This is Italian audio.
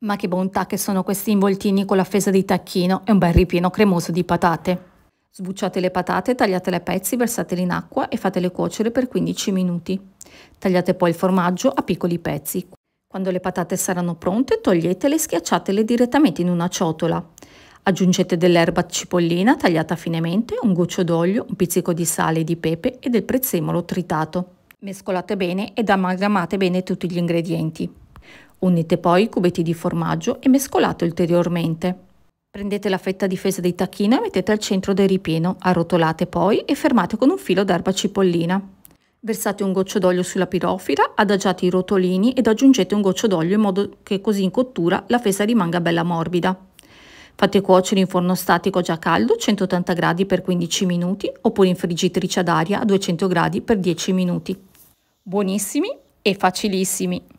Ma che bontà che sono questi involtini con la fesa di tacchino e un bel ripieno cremoso di patate. Sbucciate le patate, tagliatele a pezzi, versatele in acqua e fatele cuocere per 15 minuti. Tagliate poi il formaggio a piccoli pezzi. Quando le patate saranno pronte, toglietele e schiacciatele direttamente in una ciotola. Aggiungete dell'erba cipollina tagliata finemente, un goccio d'olio, un pizzico di sale e di pepe e del prezzemolo tritato. Mescolate bene ed amalgamate bene tutti gli ingredienti. Unite poi i cubetti di formaggio e mescolate ulteriormente. Prendete la fetta di fesa dei tacchini e mettete al centro del ripieno, arrotolate poi e fermate con un filo d'erba cipollina. Versate un goccio d'olio sulla pirofila, adagiate i rotolini ed aggiungete un goccio d'olio in modo che così in cottura la fesa rimanga bella morbida. Fate cuocere in forno statico già caldo 180 gradi per 15 minuti oppure in friggitrice ad aria a 200 gradi per 10 minuti. Buonissimi e facilissimi!